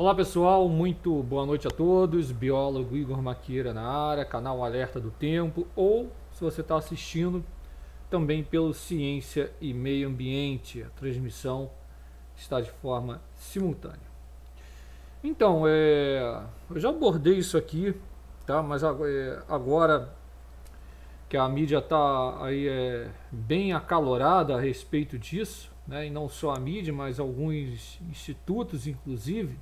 Olá pessoal, muito boa noite a todos. Biólogo Igor Maqueira na área, canal Alerta do Tempo, ou se você está assistindo também pelo Ciência e Meio Ambiente. A transmissão está de forma simultânea. Então, é, eu já abordei isso aqui, tá? Mas é, agora que a mídia está aí é, bem acalorada a respeito disso, né? E não só a mídia, mas alguns institutos, inclusive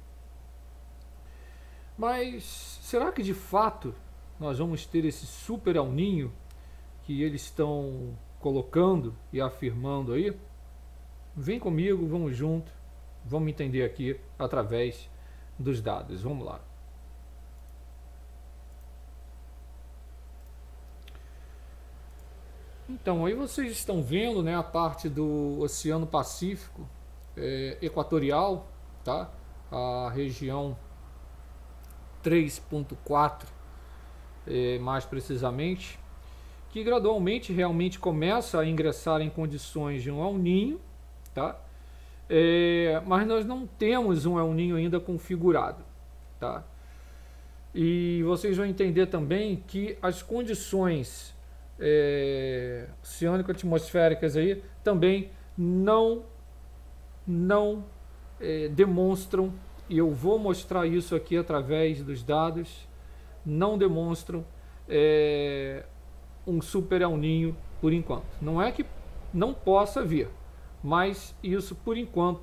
mas será que de fato nós vamos ter esse super El Ninho que eles estão colocando e afirmando aí? Vem comigo, vamos junto, vamos entender aqui através dos dados. Vamos lá. Então, aí vocês estão vendo né, a parte do Oceano Pacífico é, Equatorial, tá? a região 3.4, é, mais precisamente, que gradualmente realmente começa a ingressar em condições de um El Ninho, tá? É, mas nós não temos um El Ninho ainda configurado, tá? E vocês vão entender também que as condições é, oceânico-atmosféricas aí também não, não é, demonstram e eu vou mostrar isso aqui através dos dados, não demonstram é, um super El Ninho por enquanto. Não é que não possa vir, mas isso por enquanto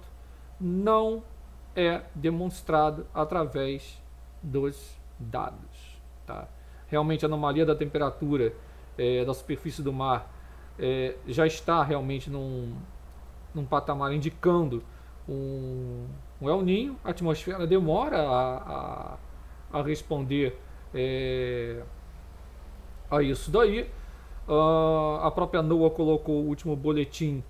não é demonstrado através dos dados. Tá? Realmente a anomalia da temperatura é, da superfície do mar é, já está realmente num, num patamar indicando um, um El Ninho, a atmosfera demora a, a, a responder é, a isso daí. Uh, a própria NOAA colocou o último boletim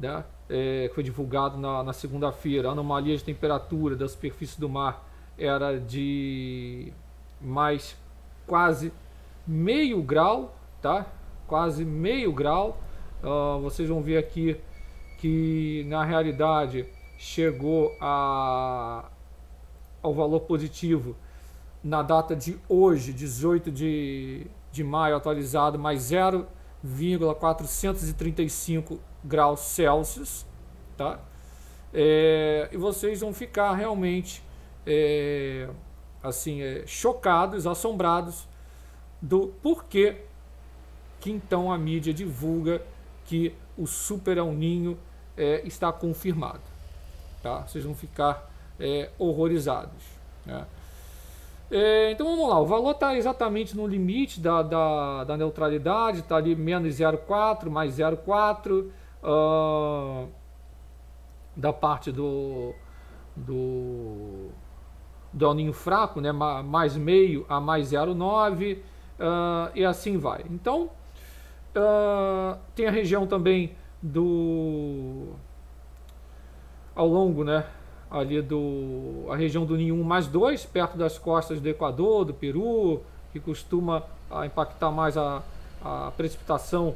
né, é, que foi divulgado na, na segunda-feira. A anomalia de temperatura da superfície do mar era de mais quase meio grau, tá? Quase meio grau. Uh, vocês vão ver aqui que na realidade chegou a, ao valor positivo na data de hoje, 18 de, de maio, atualizado, mais 0,435 graus Celsius, tá? É, e vocês vão ficar realmente é, assim é, chocados, assombrados do porquê que então a mídia divulga que o super El Ninho é, está confirmado tá? Vocês vão ficar é, horrorizados. Né? É, então vamos lá, o valor está exatamente no limite da, da, da neutralidade, está ali menos 0,4, mais 0,4 uh, ah, da parte do, do, do aninho fraco, né? mais meio a mais 0,9 uh, ah, e assim vai. Então uh, tem a região também do ao longo, né, ali do a região do ninho 1 mais 2, perto das costas do Equador, do Peru, que costuma a, ah, impactar mais a, a precipitação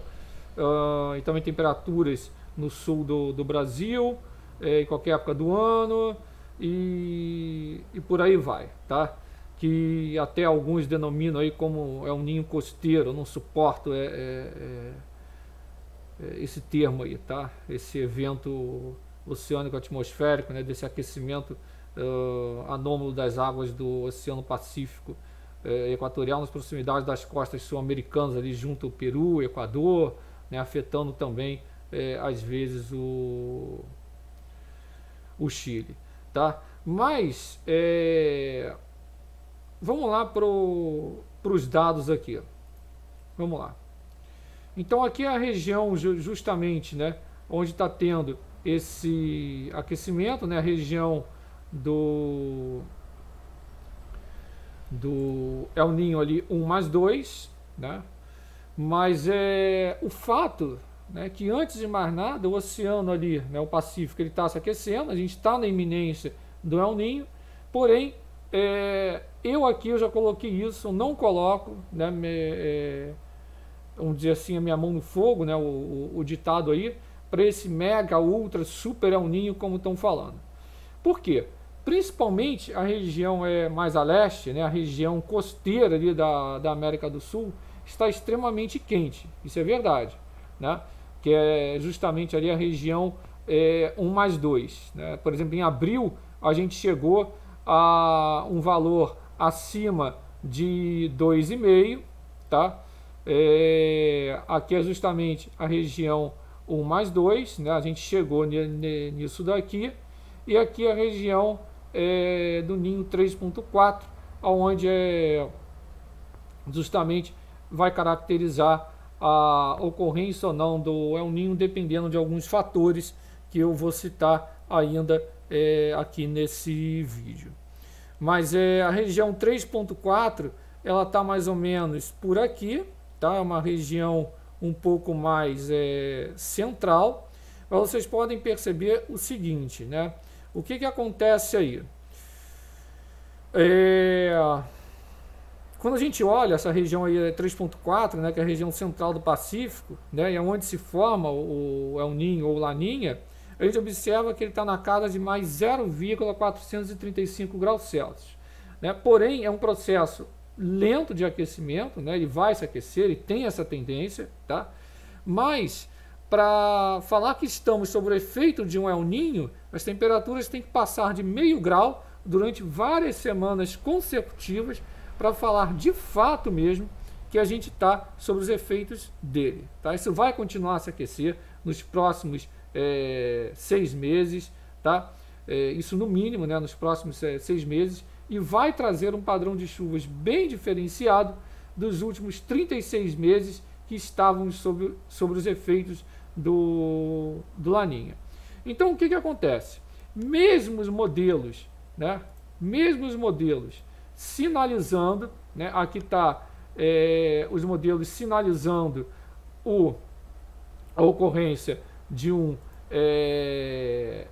uh, e também temperaturas no sul do, do Brasil, eh, em qualquer época do ano e, e por aí vai, tá? Que até alguns denominam aí como é um ninho costeiro, eu não suporto é, é, é, é esse termo aí, tá? Esse evento oceânico atmosférico, né, desse aquecimento uh, anômalo das águas do Oceano Pacífico uh, Equatorial nas proximidades das costas sul-americanas, ali junto ao Peru, Equador, né, afetando também, uh, às vezes, o, o Chile. Tá? Mas, é... vamos lá para os dados aqui. Vamos lá. Então, aqui é a região justamente né, onde está tendo esse aquecimento, né, a região do, do El Ninho ali 1 mais 2, né, mas é o fato né, que antes de mais nada o oceano ali, né, o Pacífico, ele está se aquecendo, a gente está na iminência do El Ninho, porém é, eu aqui eu já coloquei isso, não coloco, né, me, é, vamos dizer assim, a minha mão no fogo, né, o, o, o ditado aí, para esse mega, ultra, super El Ninho, como estão falando. Por quê? Principalmente a região é, mais a leste, né, a região costeira ali da, da América do Sul, está extremamente quente. Isso é verdade. Né? Que é justamente ali a região é, eh, 1 mais 2. Né? Por exemplo, em abril a gente chegou a um valor acima de 2,5. Tá? É, aqui é justamente a região 1 mais 2, né? a gente chegou nisso daqui, e aqui a região é, do ninho 3.4, onde é justamente vai caracterizar a ocorrência ou não do El Ninho, dependendo de alguns fatores que eu vou citar ainda é, aqui nesse vídeo. Mas é, a região 3.4, ela está mais ou menos por aqui, tá? É uma região um pouco mais é, central, mas vocês podem perceber o seguinte, né? O que, que acontece aí? É... Quando a gente olha essa região aí 3.4, é né, que é a região central do Pacífico, né, é onde se forma o El Ninho ou Laninha, a gente observa que ele está na casa de mais 0,435 graus Celsius. Né? Porém, é um processo lento de aquecimento, né? Ele vai se aquecer, ele tem essa tendência, tá? Mas para falar que estamos sobre o efeito de um El Ninho, as temperaturas têm que passar de meio grau durante várias semanas consecutivas para falar de fato mesmo que a gente está sobre os efeitos dele. Tá? Isso vai continuar a se aquecer nos próximos é, seis meses, tá? É, isso no mínimo, né, nos próximos eh, seis meses, e vai trazer um padrão de chuvas bem diferenciado dos últimos 36 meses que estavam sobre, sobre os efeitos do, do Laninha. Então o que, que acontece? Mesmo os modelos, né? Mesmo os modelos sinalizando, né? Aqui está é, os modelos sinalizando o, a ocorrência de um é,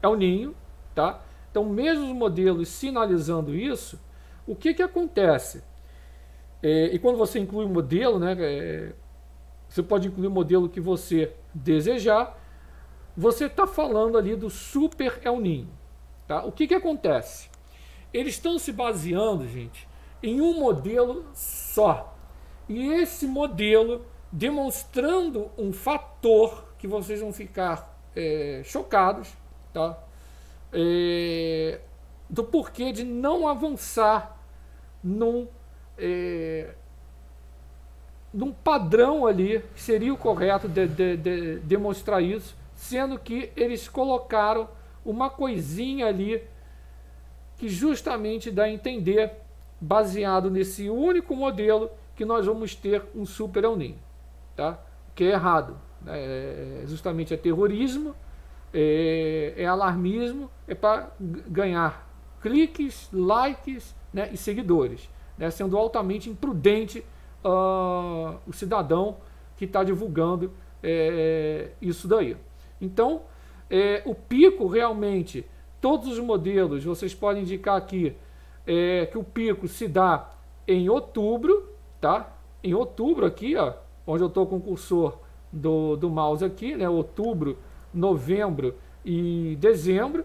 El Ninho, tá? Então, mesmo os modelos sinalizando isso, o que, que acontece? É, e quando você inclui o um modelo, né, é, você pode incluir o modelo que você desejar, você está falando ali do super El Ninho. Tá? O que, que acontece? Eles estão se baseando, gente, em um modelo só. E esse modelo demonstrando um fator que vocês vão ficar é, chocados, tá? é, do porquê de não avançar num, é, num padrão ali, que seria o correto de, de, de demonstrar isso, sendo que eles colocaram uma coisinha ali que justamente dá a entender, baseado nesse único modelo, que nós vamos ter um super El Ninho, tá? que é errado. Né? É, é, justamente é terrorismo é, é alarmismo, é para ganhar cliques, likes né, e seguidores, né, sendo altamente imprudente uh, o cidadão que está divulgando é, é, isso daí. Então, é, o pico realmente, todos os modelos, vocês podem indicar aqui é, que o pico se dá em outubro, tá? Em outubro aqui, ó, onde eu estou com o cursor do, do mouse aqui, né? Outubro novembro e dezembro,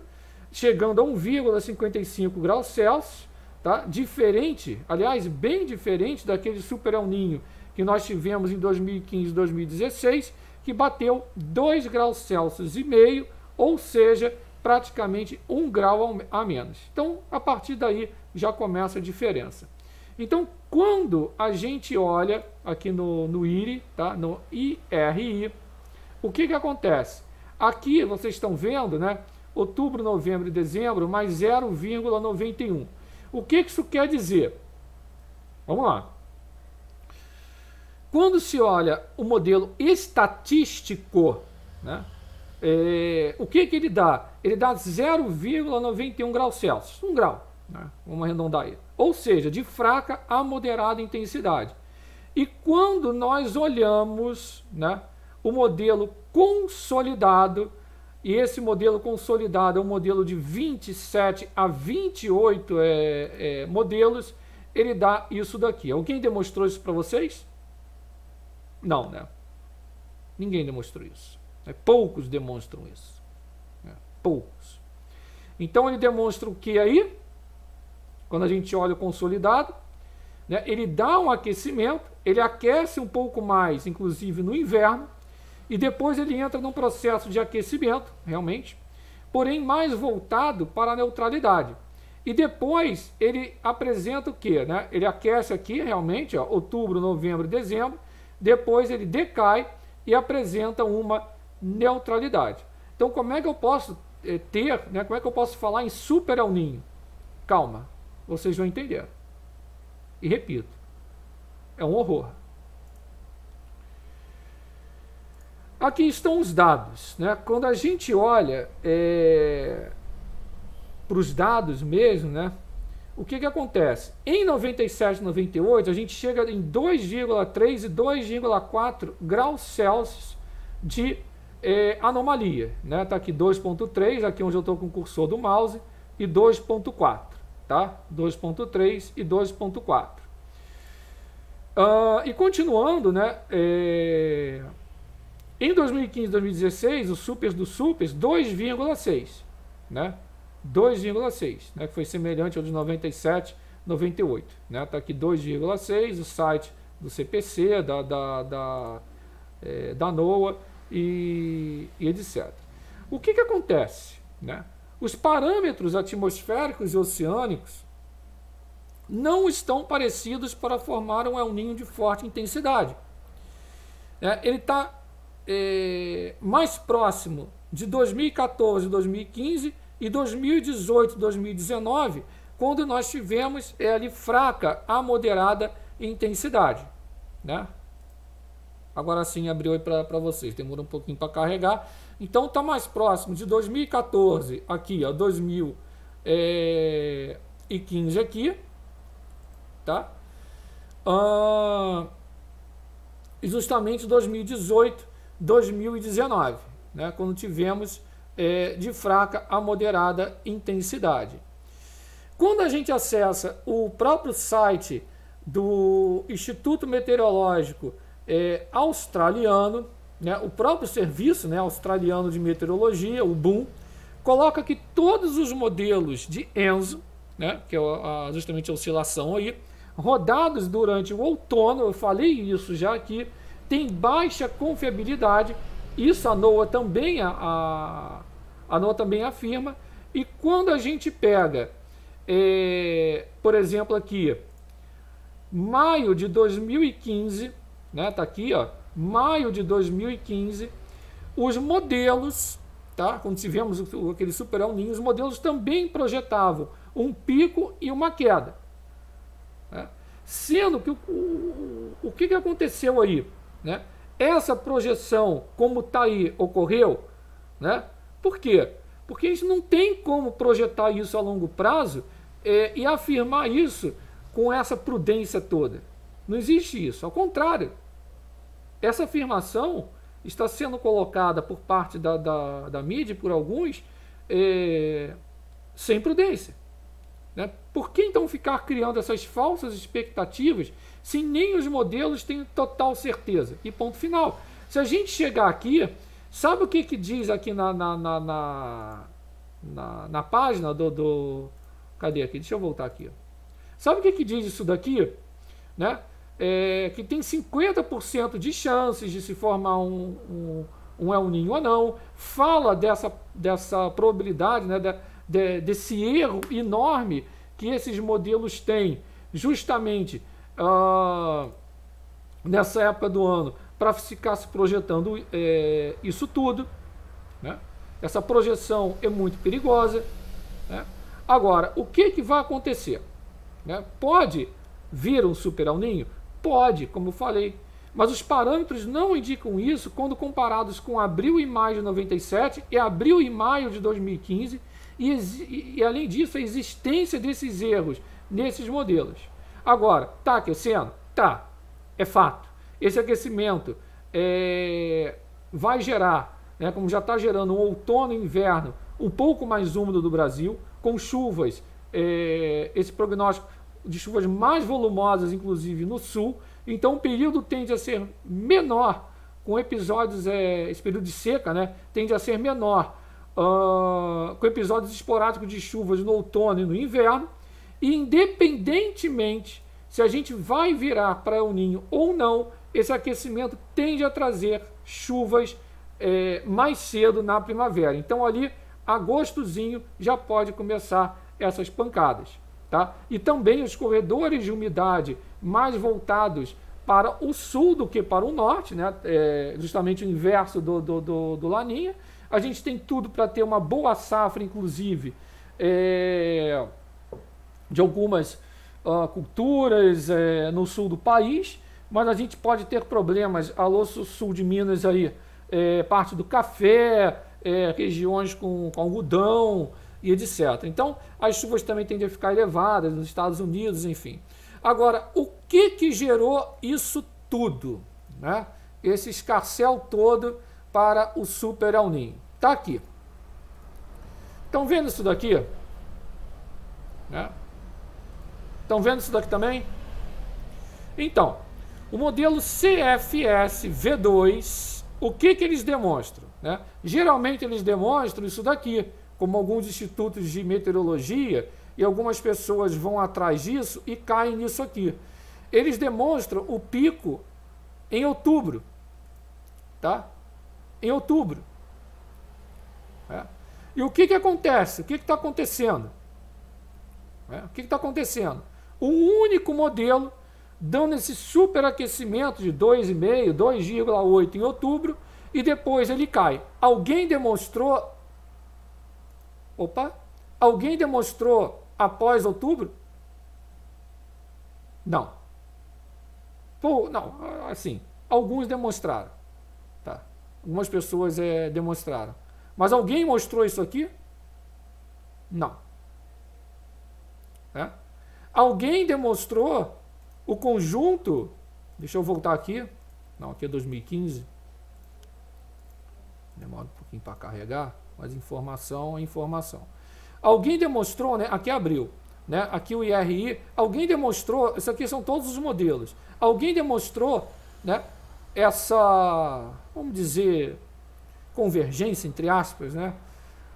chegando a 1,55 graus Celsius, tá? Diferente, aliás, bem diferente daquele super El Ninho que nós tivemos em 2015 e 2016, que bateu 2 graus Celsius e meio, ou seja, praticamente 1 um grau a menos. Então, a partir daí já começa a diferença. Então, quando a gente olha aqui no, no IRI, tá? no IRI, o que, que acontece? Aqui vocês estão vendo, né? Outubro, novembro e dezembro, mais 0,91. O que isso quer dizer? Vamos lá. Quando se olha o modelo estatístico, né? É, o que, que ele dá? Ele dá 0,91 graus Celsius, 1 um grau, né? vamos arredondar aí. Ou seja, de fraca a moderada intensidade. E quando nós olhamos né, o modelo consolidado, e esse modelo consolidado é um modelo de 27 a 28 é, é, modelos, ele dá isso daqui. Alguém demonstrou isso para vocês? Não, né? Ninguém demonstrou isso. Né? Poucos demonstram isso. Né? Poucos. Então ele demonstra o que aí? Quando a gente olha o consolidado, né? ele dá um aquecimento, ele aquece um pouco mais, inclusive no inverno, e depois ele entra num processo de aquecimento, realmente, porém mais voltado para a neutralidade. E depois ele apresenta o que? Né? Ele aquece aqui realmente, ó, outubro, novembro, dezembro. Depois ele decai e apresenta uma neutralidade. Então, como é que eu posso eh, ter, né, como é que eu posso falar em super El Ninho? Calma, vocês vão entender. E repito, é um horror. Aqui estão os dados. Né? Quando a gente olha é, para os dados mesmo, né? o que, que acontece? Em 97, 98, a gente chega em 2,3 e 2,4 graus Celsius de é, anomalia. Está né? Tá aqui 2,3, aqui onde eu estou com o cursor do mouse, e 2,4. Tá? 2,3 e 2,4. Uh, ah, e continuando, né? É em 2015 2016, os supers dos supers, 2,6, né? 2,6, né? Que foi semelhante ao de 97, 98, né? Tá aqui 2,6, o site do CPC, da, da, da, é, da NOAA e, e etc. O que que acontece, né? Os parâmetros atmosféricos e oceânicos não estão parecidos para formar um El Ninho de forte intensidade. É, ele está é, mais próximo de 2014, 2015 e 2018, 2019, quando nós tivemos é, ali fraca a moderada intensidade. Né? Agora sim abriu para vocês, demora um pouquinho para carregar. Então está mais próximo de 2014 aqui, ó, 2015 é, aqui, tá? Ah, justamente 2018 2019, né, quando tivemos é, de fraca a moderada intensidade. Quando a gente acessa o próprio site do Instituto Meteorológico é, Australiano, né, o próprio serviço né, australiano de meteorologia, o BUM, coloca que todos os modelos de ENSO, né, que é a, justamente a oscilação aí, rodados durante o outono, eu falei isso já aqui, tem baixa confiabilidade. Isso a NOAA também, a, a NOAA também afirma. E quando a gente pega, é, por exemplo, aqui, maio de 2015, né, tá aqui, ó, maio de 2015, os modelos, tá, quando tivemos aquele super El os modelos também projetavam um pico e uma queda. Né? Sendo que o, o, o que, que aconteceu aí? Né? Essa projeção, como está aí, ocorreu. Né? Por quê? Porque a gente não tem como projetar isso a longo prazo é, e afirmar isso com essa prudência toda. Não existe isso. Ao contrário, essa afirmação está sendo colocada por parte da, da, da mídia, por alguns, é, sem prudência. Né? Por que então ficar criando essas falsas expectativas se nem os modelos têm total certeza? E ponto final. Se a gente chegar aqui, sabe o que, que diz aqui na, na, na, na, na, na página do, do. Cadê aqui? Deixa eu voltar aqui. Sabe o que, que diz isso daqui? Né? É, que tem 50% de chances de se formar um, um, um El Ninho ou não. Fala dessa, dessa probabilidade, né? de, desse erro enorme que esses modelos têm, justamente uh, nessa época do ano, para ficar se projetando é, isso tudo. Né? Essa projeção é muito perigosa. Né? Agora, o que, que vai acontecer? Né? Pode vir um super Ninho? Pode, como eu falei. Mas os parâmetros não indicam isso quando comparados com abril e maio de 97 e abril e maio de 2015 e, e, além disso, a existência desses erros nesses modelos. Agora, está aquecendo? Tá, é fato. Esse aquecimento é, vai gerar, né, como já está gerando, um outono e inverno um pouco mais úmido do Brasil, com chuvas, é, esse prognóstico de chuvas mais volumosas, inclusive no sul. Então, o período tende a ser menor, com episódios, é, esse período de seca, né, tende a ser menor uh, com episódios esporádicos de chuvas no outono e no inverno, e independentemente se a gente vai virar para El Ninho ou não, esse aquecimento tende a trazer chuvas é, mais cedo na primavera. Então ali, agostozinho, já pode começar essas pancadas. Tá? E também os corredores de umidade mais voltados para o sul do que para o norte, né? É justamente o inverso do, do, do, do Laninha. A gente tem tudo para ter uma boa safra, inclusive, é, de algumas uh, culturas é, no sul do país, mas a gente pode ter problemas. Alô, sul de Minas aí, é, parte do café, é, regiões com, com algodão e etc. Então, as chuvas também tendem a ficar elevadas nos Estados Unidos, enfim. Agora, o que que gerou isso tudo, né? Esse escarcel todo para o Super El Ninho. Está aqui. Estão vendo isso daqui? Né? Estão vendo isso daqui também? Então, o modelo CFS V2, o que, que eles demonstram? Né? Geralmente eles demonstram isso daqui, como alguns institutos de meteorologia, e algumas pessoas vão atrás disso e caem nisso aqui. Eles demonstram o pico em outubro, tá? em outubro. É. E o que, que acontece? O que está acontecendo? É. O que está acontecendo? O único modelo, dando esse superaquecimento de 2,5, 2,8 em outubro, e depois ele cai. Alguém demonstrou. Opa! Alguém demonstrou após outubro? Não. Pô, não, assim, alguns demonstraram algumas pessoas é, demonstraram. Mas alguém mostrou isso aqui? Não. É? Alguém demonstrou o conjunto. Deixa eu voltar aqui. Não, aqui é 2015. Demora um pouquinho para carregar, mas informação é informação. Alguém demonstrou, né? Aqui abriu. Né? Aqui o IRI. Alguém demonstrou. Isso aqui são todos os modelos. Alguém demonstrou né? essa vamos dizer, convergência, entre aspas, né?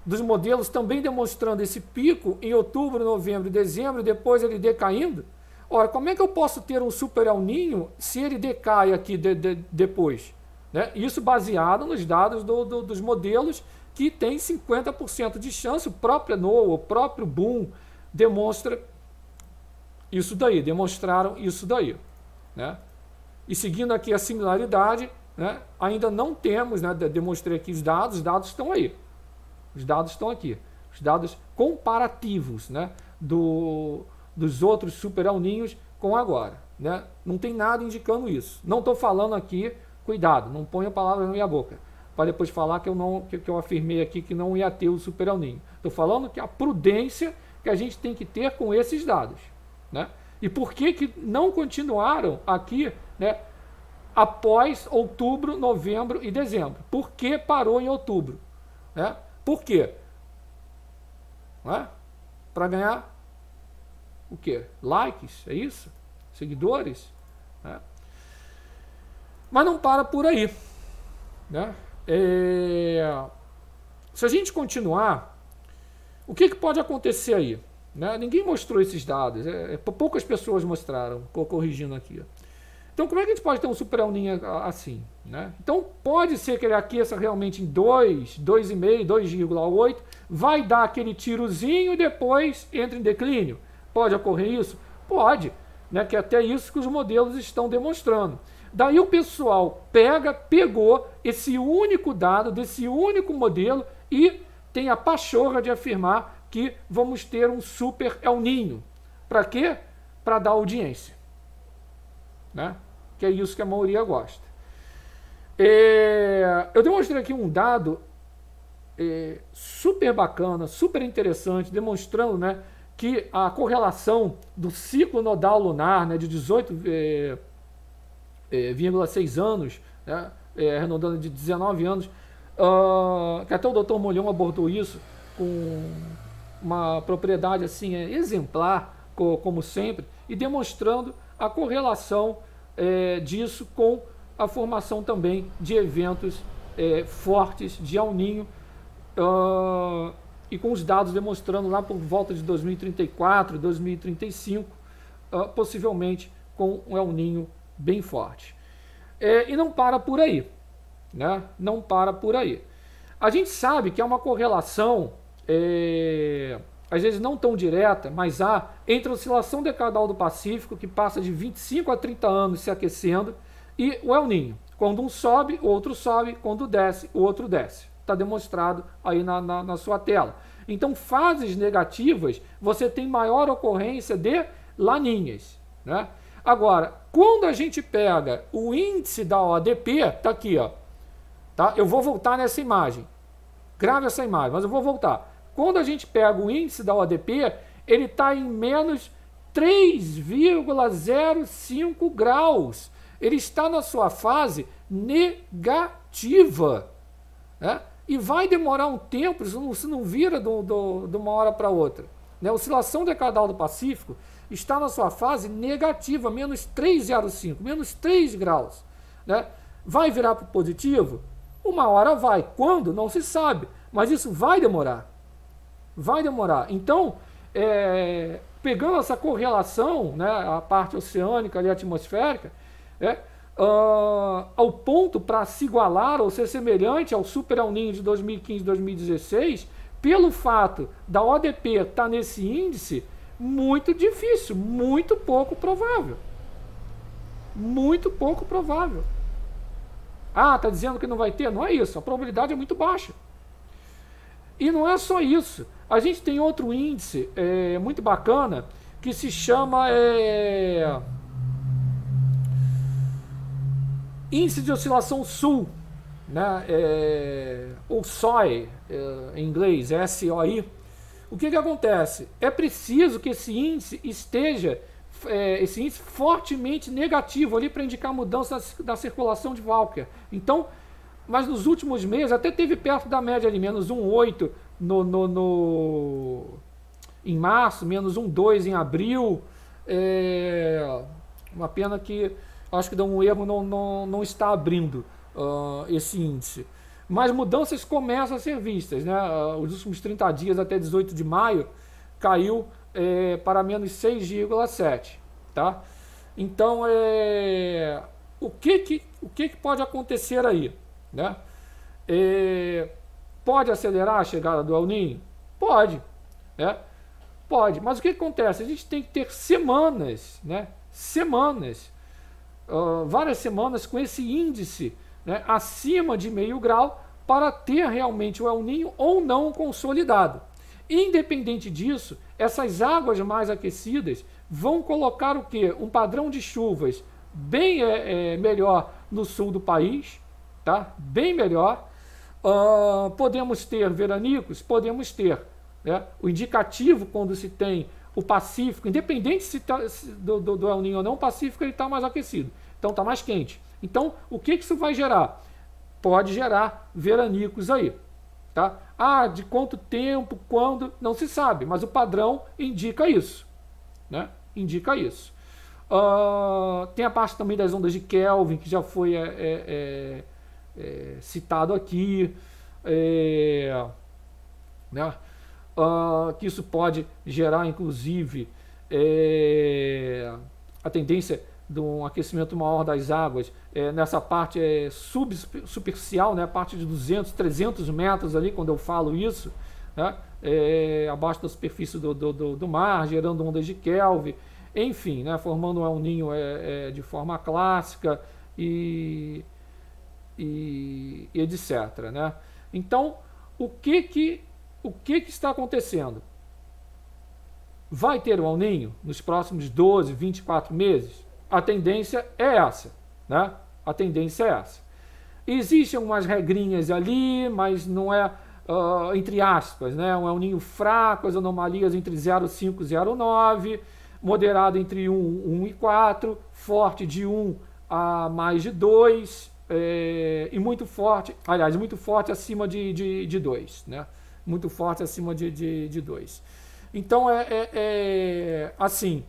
dos modelos também demonstrando esse pico em outubro, novembro e dezembro, depois ele decaindo. Ora, como é que eu posso ter um super El Ninho se ele decai aqui de, de, depois? Né? Isso baseado nos dados do, do, dos modelos que tem 50% de chance, o próprio NOAA, o próprio Boom demonstra isso daí, demonstraram isso daí. Né? E seguindo aqui a similaridade, né? Ainda não temos, né, demonstrei aqui os dados, os dados estão aí. Os dados estão aqui. Os dados comparativos né, do, dos outros super ninhos com agora. Né? Não tem nada indicando isso. Não estou falando aqui, cuidado, não ponha palavras na minha boca. Para depois falar que eu, não, que, que eu afirmei aqui que não ia ter o super ninho. Estou falando que a prudência que a gente tem que ter com esses dados. Né? E por que, que não continuaram aqui né, após outubro, novembro e dezembro. Por que parou em outubro? Né? Por quê? É? Né? Para ganhar o quê? Likes, é isso? Seguidores? É. Mas não para por aí. Né? É... Se a gente continuar, o que, que pode acontecer aí? Né? Ninguém mostrou esses dados, é, é poucas pessoas mostraram, estou corrigindo aqui. Então, como é que a gente pode ter um super El Ninho assim? Né? Então, pode ser que ele aqueça realmente em 2, 2,5, 2,8, vai dar aquele tirozinho e depois entra em declínio. Pode ocorrer isso? Pode, né? que é até isso que os modelos estão demonstrando. Daí o pessoal pega, pegou esse único dado desse único modelo e tem a pachorra de afirmar que vamos ter um super El Ninho. Para quê? Para dar audiência né? Que é isso que a maioria gosta. É, eu demonstrei aqui um dado é, super bacana, super interessante, demonstrando né, que a correlação do ciclo nodal lunar né, de 18,6 é, é anos, né, é, arredondando de 19 anos, uh, que até o Dr. Molhão abordou isso com uma propriedade assim é, exemplar, como sempre, e demonstrando a correlação é, disso com a formação também de eventos é, fortes de El Ninho uh, ah, e com os dados demonstrando lá por volta de 2034, 2035, uh, possivelmente com um El Ninho bem forte. É, e não para por aí, né? Não para por aí. A gente sabe que é uma correlação é, às vezes não tão direta, mas há, entre a oscilação decadal do Pacífico, que passa de 25 a 30 anos se aquecendo, e o El Ninho. Quando um sobe, o outro sobe, quando desce, o outro desce. Está demonstrado aí na, na, na sua tela. Então, fases negativas, você tem maior ocorrência de laninhas. Né? Agora, quando a gente pega o índice da OADP, está aqui, ó, tá? eu vou voltar nessa imagem. Grave essa imagem, mas eu vou voltar. Quando a gente pega o índice da ODP, ele está em menos 3,05 graus. Ele está na sua fase negativa. Né? E vai demorar um tempo, isso não, isso não vira do, do, de uma hora para outra. Né? A oscilação decadal do Pacífico está na sua fase negativa, menos 3,05, menos 3 graus. Né? Vai virar para o positivo? Uma hora vai. Quando? Não se sabe. Mas isso vai demorar. Vai demorar. Então, é, pegando essa correlação, né, a parte oceânica e atmosférica, é, uh, ao ponto para se igualar ou ser semelhante ao Super El Niño de 2015-2016, pelo fato da ODP estar tá nesse índice, muito difícil, muito pouco provável. Muito pouco provável. Ah, tá dizendo que não vai ter? Não é isso. A probabilidade é muito baixa. E não é só isso. A gente tem outro índice é, muito bacana que se chama é, índice de oscilação sul, né? É, ou SOI é, em inglês, SOI. O que, que acontece? É preciso que esse índice esteja é, esse índice fortemente negativo ali para indicar mudança da circulação de Walker. Então, mas nos últimos meses até teve perto da média de menos 1,8 no, no, no, em março, menos 1,2 em abril. É, uma pena que acho que dá um erro, não, não, não está abrindo uh, esse índice. Mas mudanças começam a ser vistas. Né? Uh, os últimos 30 dias até 18 de maio caiu é, para menos 6,7. Tá? Então, é, o, que, que, o que, que pode acontecer aí? Né? E pode acelerar a chegada do El Ninho? Pode. Né? Pode. Mas o que acontece? A gente tem que ter semanas, né? semanas, uh, várias semanas com esse índice né? acima de meio grau para ter realmente o El Ninho ou não consolidado. Independente disso, essas águas mais aquecidas vão colocar o que? Um padrão de chuvas bem é, é, melhor no sul do país, tá? bem melhor. Uh, podemos ter veranicos? Podemos ter. Né? O indicativo, quando se tem o Pacífico, independente se tá, se, do, do, do, El Ninho ou não, o Pacífico está mais aquecido. Então está mais quente. Então, o que, que isso vai gerar? Pode gerar veranicos aí. Tá? Ah, de quanto tempo, quando, não se sabe, mas o padrão indica isso. Né? Indica isso. Uh, tem a parte também das ondas de Kelvin, que já foi é, é, é é, citado aqui, é, né? Ah, que isso pode gerar, inclusive, é, a tendência de um aquecimento maior das águas é, nessa parte é, sub, superficial, né, a parte de 200, 300 metros ali, quando eu falo isso, né, é, abaixo da superfície do, do, do, do, mar, gerando ondas de Kelvin, enfim, né, formando um ninho é, é de forma clássica e e, e etc. Né? Então, o que que, o que que está acontecendo? Vai ter um El Ninho nos próximos 12, 24 meses? A tendência é essa, né? A tendência é essa. Existem algumas regrinhas ali, mas não é, uh, entre aspas, né? Um El Ninho fraco, as anomalias entre 0,5 e 0,9, moderado entre 1, 1 e 4, forte de 1 a mais de 2, é, e muito forte, aliás, muito forte acima de 2, de, de dois, né? Muito forte acima de 2. De, de dois. então é, é, é, assim.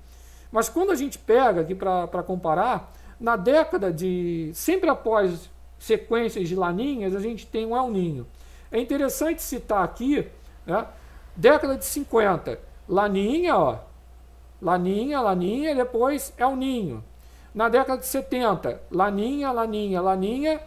Mas quando a gente pega aqui para comparar, na década de. sempre após sequências de laninhas, a gente tem um El Ninho. É interessante citar aqui, né? Década de 50, laninha, ó. Laninha, laninha, depois El Ninho. Na década de 70, laninha, laninha, laninha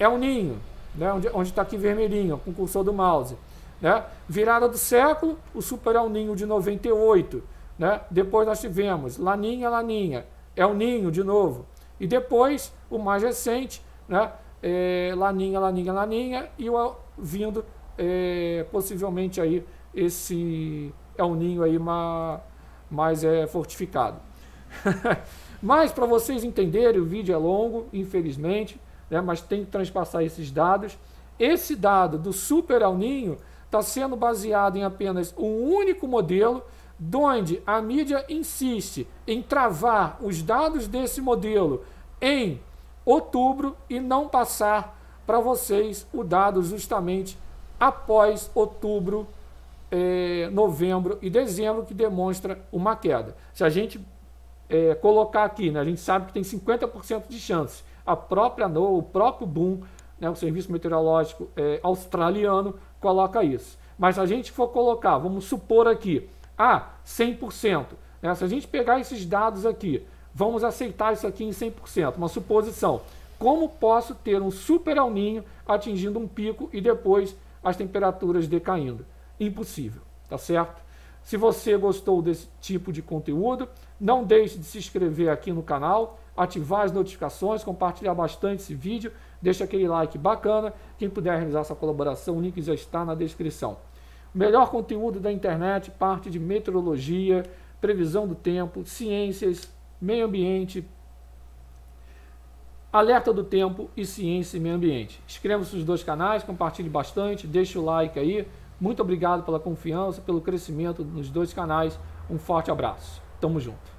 é o ninho, né? onde está aqui vermelhinho, com o cursor do mouse. Né? Virada do século, o super El é Ninho de 98. Né? Depois nós tivemos laninha, laninha, é o ninho de novo. E depois, o mais recente, né? É, laninha, laninha, laninha, e o, vindo é, possivelmente aí esse é um ninho aí mais, mais é, fortificado. Mas para vocês entenderem, o vídeo é longo, infelizmente, né, mas tem que transpassar esses dados. Esse dado do Super El Ninho está sendo baseado em apenas um único modelo, onde a mídia insiste em travar os dados desse modelo em outubro e não passar para vocês o dado justamente após outubro, eh, novembro e dezembro, que demonstra uma queda. Se a gente é, colocar aqui, né? a gente sabe que tem 50% de chance. A própria NOAA, o próprio Boom, né, o Serviço Meteorológico é, Australiano, coloca isso. Mas se a gente for colocar, vamos supor aqui, ah, 100%. Né? Se a gente pegar esses dados aqui, vamos aceitar isso aqui em 100%, uma suposição. Como posso ter um super El atingindo um pico e depois as temperaturas decaindo? Impossível, tá certo? Se você gostou desse tipo de conteúdo, não deixe de se inscrever aqui no canal, ativar as notificações, compartilhar bastante esse vídeo, deixa aquele like bacana. Quem puder realizar essa colaboração, o link já está na descrição. O melhor conteúdo da internet parte de meteorologia, previsão do tempo, ciências, meio ambiente, Alerta do Tempo e Ciência e Meio Ambiente. Inscreva-se nos dois canais, compartilhe bastante, deixe o like aí. Muito obrigado pela confiança, pelo crescimento nos dois canais. Um forte abraço. Tamo junto.